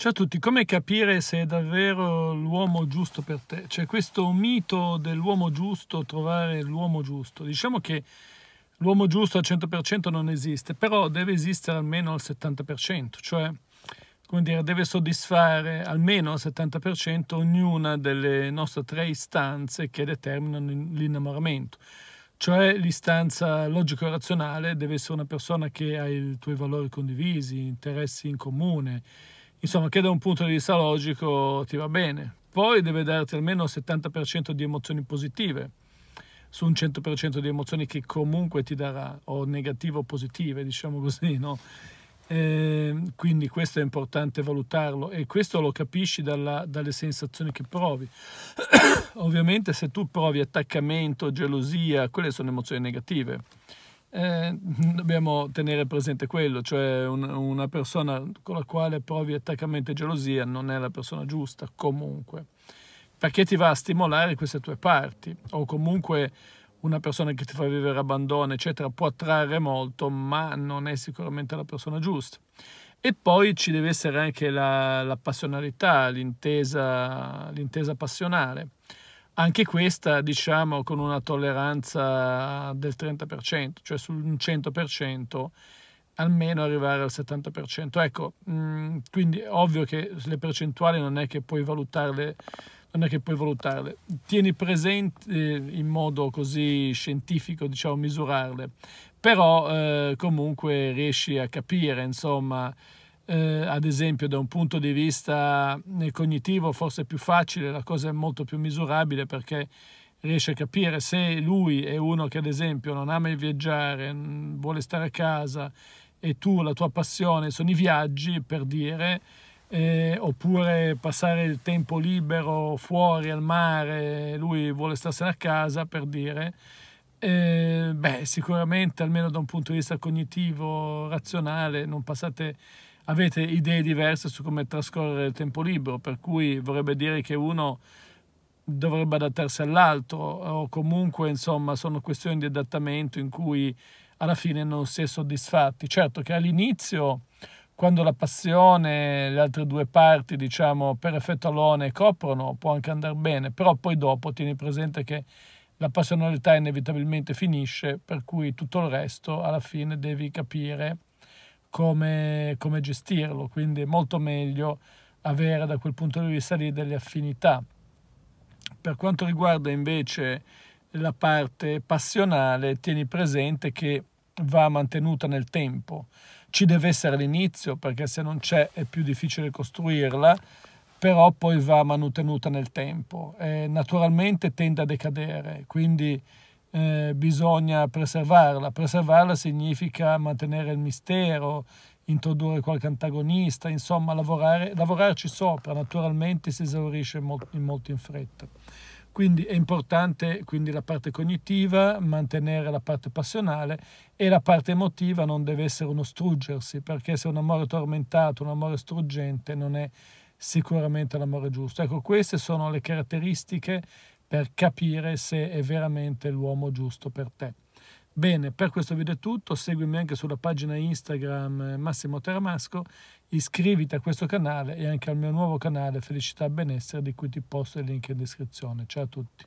Ciao a tutti, come capire se è davvero l'uomo giusto per te? C'è questo mito dell'uomo giusto, trovare l'uomo giusto. Diciamo che l'uomo giusto al 100% non esiste, però deve esistere almeno al 70%, cioè come dire, deve soddisfare almeno al 70% ognuna delle nostre tre istanze che determinano l'innamoramento. Cioè l'istanza logico-razionale deve essere una persona che ha i tuoi valori condivisi, interessi in comune, Insomma, che da un punto di vista logico ti va bene. Poi deve darti almeno il 70% di emozioni positive su un 100% di emozioni che comunque ti darà, o negative o positive, diciamo così, no? Eh, quindi questo è importante valutarlo e questo lo capisci dalla, dalle sensazioni che provi. Ovviamente se tu provi attaccamento, gelosia, quelle sono emozioni negative eh, dobbiamo tenere presente quello, cioè un, una persona con la quale provi attaccamento e gelosia non è la persona giusta comunque, perché ti va a stimolare queste tue parti o comunque una persona che ti fa vivere abbandono, eccetera, può attrarre molto, ma non è sicuramente la persona giusta. E poi ci deve essere anche la, la passionalità, l'intesa, l'intesa passionale anche questa diciamo con una tolleranza del 30%, cioè sul 100% almeno arrivare al 70%. Ecco, mh, mm, quindi ovvio che le percentuali non è che puoi valutarle, non è che puoi valutarle. Tieni presente eh, in modo così scientifico, diciamo, misurarle, però eh, comunque riesci a capire, insomma, eh, ad esempio da un punto di vista eh, cognitivo forse è più facile, la cosa è molto più misurabile perché riesce a capire se lui è uno che ad esempio non ama il viaggiare, vuole stare a casa e tu la tua passione sono i viaggi per dire, eh, oppure passare il tempo libero fuori al mare, lui vuole starsene a casa per dire. Eh, beh, sicuramente almeno da un punto di vista cognitivo, razionale, non passate avete idee diverse su come trascorrere il tempo libero, per cui vorrebbe dire che uno dovrebbe adattarsi all'altro o comunque insomma sono questioni di adattamento in cui alla fine non si è soddisfatti. Certo che all'inizio quando la passione, le altre due parti, diciamo, per effetto alone coprono, può anche andare bene, però poi dopo tieni presente che la passionalità inevitabilmente finisce, per cui tutto il resto alla fine devi capire come, come gestirlo, quindi è molto meglio avere da quel punto di vista lì delle affinità. Per quanto riguarda invece la parte passionale, tieni presente che va mantenuta nel tempo. Ci deve essere l'inizio perché se non c'è è più difficile costruirla, però poi va mantenuta nel tempo. E eh, naturalmente tende a decadere, quindi eh, bisogna preservarla. Preservarla significa mantenere il mistero, introdurre qualche antagonista, insomma lavorare, lavorarci sopra, naturalmente si esaurisce molto in, molto in fretta. Quindi è importante quindi, la parte cognitiva, mantenere la parte passionale e la parte emotiva non deve essere uno struggersi, perché se un amore tormentato, un amore struggente non è sicuramente l'amore giusto. Ecco, queste sono le caratteristiche per capire se è veramente l'uomo giusto per te. Bene, per questo video è tutto, seguimi anche sulla pagina Instagram eh, Massimo Teramasco, iscriviti a questo canale e anche al mio nuovo canale Felicità e Benessere di cui ti posto il link in descrizione. Ciao a tutti.